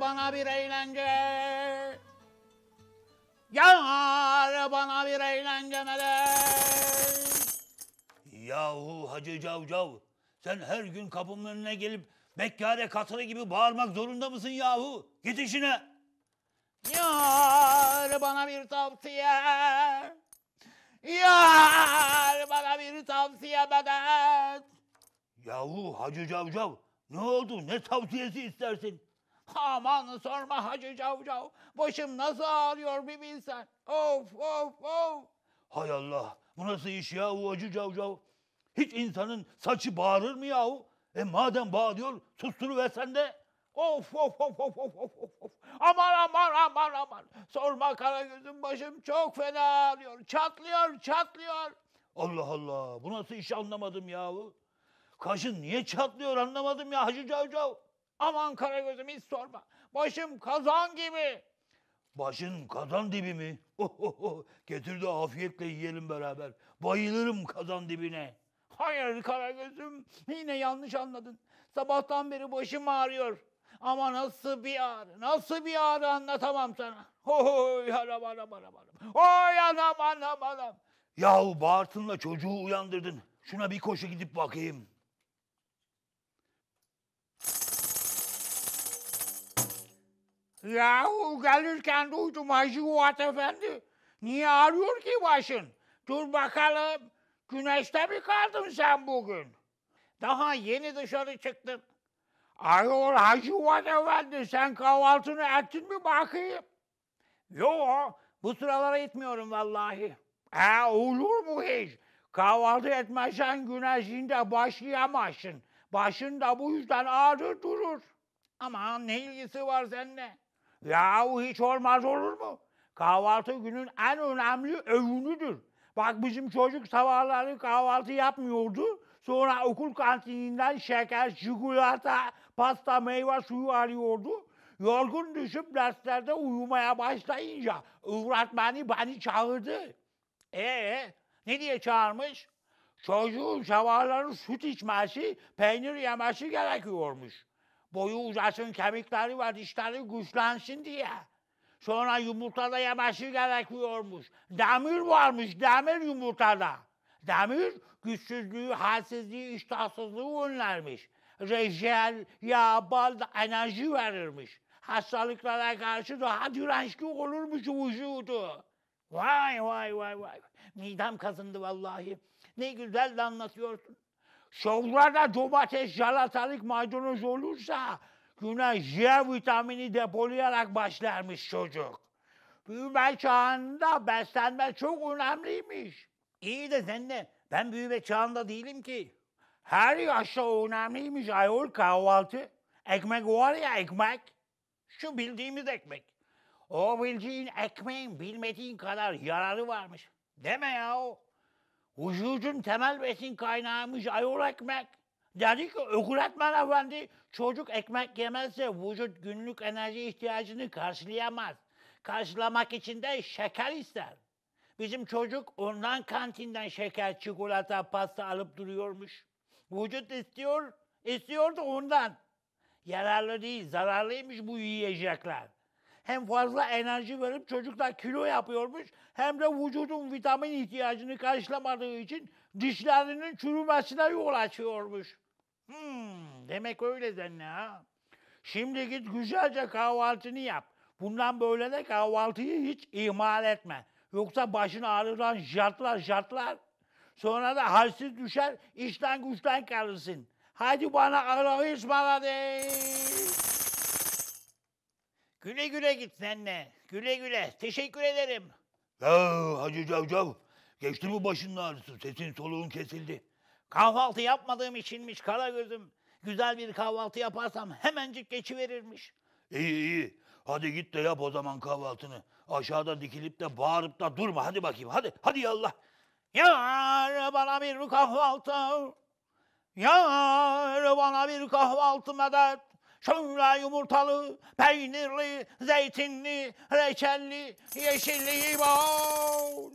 bana bir eğlence. Yar bana bir eğlence melek. Yahu Hacı Cavcav sen her gün kapımın önüne gelip Mekkare katırı gibi bağırmak zorunda mısın yahu? Git işine. Yar bana bir tavsiye. Yar bana bir tavsiye medet. Yahu Hacı Cavcav ne oldu? Ne tavsiyesi istersin? Aman sorma Hacı Cavcav. Başım nasıl ağrıyor bir bilsen. Of of of. Hay Allah. Bu nasıl iş ya Hacı Cavcav? Hiç insanın saçı bağırır mı yahu? E madem bağırıyor susturuversen de. Of of of of of of of. Aman aman aman aman. Sorma gözüm başım çok fena ağrıyor. Çatlıyor çatlıyor. Allah Allah. Bu nasıl iş anlamadım yahu. Kaşın niye çatlıyor anlamadım ya Hacı Cavcav. Aman Karagöz'üm hiç sorma. Başım kazan gibi. Başın kazan dibi mi? Getir de afiyetle yiyelim beraber. Bayılırım kazan dibine. Hayır Karagöz'üm yine yanlış anladın. Sabahtan beri başım ağrıyor. Ama nasıl bir ağrı, nasıl bir ağrı anlatamam sana. Oy anam anam anam anam. Oy anam anam anam. Yahu bağırtınla çocuğu uyandırdın. Şuna bir koşu gidip bakayım. Yahu gelirken duydum Hacı Fuat Efendi. Niye arıyor ki başın? Dur bakalım. Güneşte mi kaldın sen bugün? Daha yeni dışarı çıktım. Ayol Hacı Fuat Efendi sen kahvaltını ettin mi bakayım? Yo bu sıralara gitmiyorum vallahi. E olur mu hiç? Kahvaltı etmezsen güneşinde başlayamazsın. Başın da bu yüzden ağrı durur. Ama ne ilgisi var seninle? Yahu hiç olmaz olur mu? Kahvaltı günün en önemli öğünüdür. Bak bizim çocuk sabahları kahvaltı yapmıyordu. Sonra okul kantininden şeker, çikolata, pasta, meyve suyu arıyordu. Yorgun düşüp derslerde uyumaya başlayınca öğretmeni beni çağırdı. Ee, ne diye çağırmış? Çocuğun sabahları süt içmesi, peynir yemesi gerekiyormuş. Boyu uzasın, kemikleri var, dişleri güçlensin diye. Sonra yumurtada yemesi gerekiyormuş. Demir varmış, demir yumurtada. Demir güçsüzlüğü, halsizliği, iştahsızlığı önlermiş. Rejel, yağ, bal da enerji verirmiş. Hastalıklara karşı daha dirençli olurmuş vücudu. Vay vay vay vay. Midem kazındı vallahi. Ne güzel de anlatıyorsun. Sofrada domates, salatalık, maydanoz olursa güne J vitamini depolayarak başlarmış çocuk. Büyüme çağında beslenme çok önemliymiş. İyi de sende ben büyüme çağında değilim ki. Her yaşta önemliymiş ayol kahvaltı. Ekmek var ya ekmek. Şu bildiğimiz ekmek. O bildiğin ekmeğin bilmediğin kadar yararı varmış. Deme ya o. Vücudun temel besin kaynağımız ayol ekmek. Dedi ki öğretmen efendi çocuk ekmek yemezse vücut günlük enerji ihtiyacını karşılayamaz. Karşılamak için de şeker ister. Bizim çocuk ondan kantinden şeker, çikolata, pasta alıp duruyormuş. Vücut istiyor, istiyordu ondan. Yararlı değil, zararlıymış bu yiyecekler hem fazla enerji verip çocuklar kilo yapıyormuş hem de vücudun vitamin ihtiyacını karşılamadığı için dişlerinin çürümesine yol açıyormuş. Hmm, demek öyle denli ha. Şimdi git güzelce kahvaltını yap. Bundan böyle de kahvaltıyı hiç ihmal etme. Yoksa başın ağrıdan jatlar jatlar. Sonra da halsiz düşer, işten güçten kalırsın. Haydi bana arayı ısmarladın. Güle güle git senle. Güle güle. Teşekkür ederim. Ya Hacı Cavcav, geçti mi başının ağrısı? Sesin soluğun kesildi. Kahvaltı yapmadığım içinmiş kara gözüm. Güzel bir kahvaltı yaparsam hemencik geçiverirmiş. İyi iyi. Hadi git de yap o zaman kahvaltını. Aşağıda dikilip de bağırıp da durma. Hadi bakayım. Hadi. Hadi yallah. Yar bana bir kahvaltı. Yar bana bir kahvaltı medet. Sonra yumurtalı, peynirli, zeytinli, reçelli, yeşilli bol.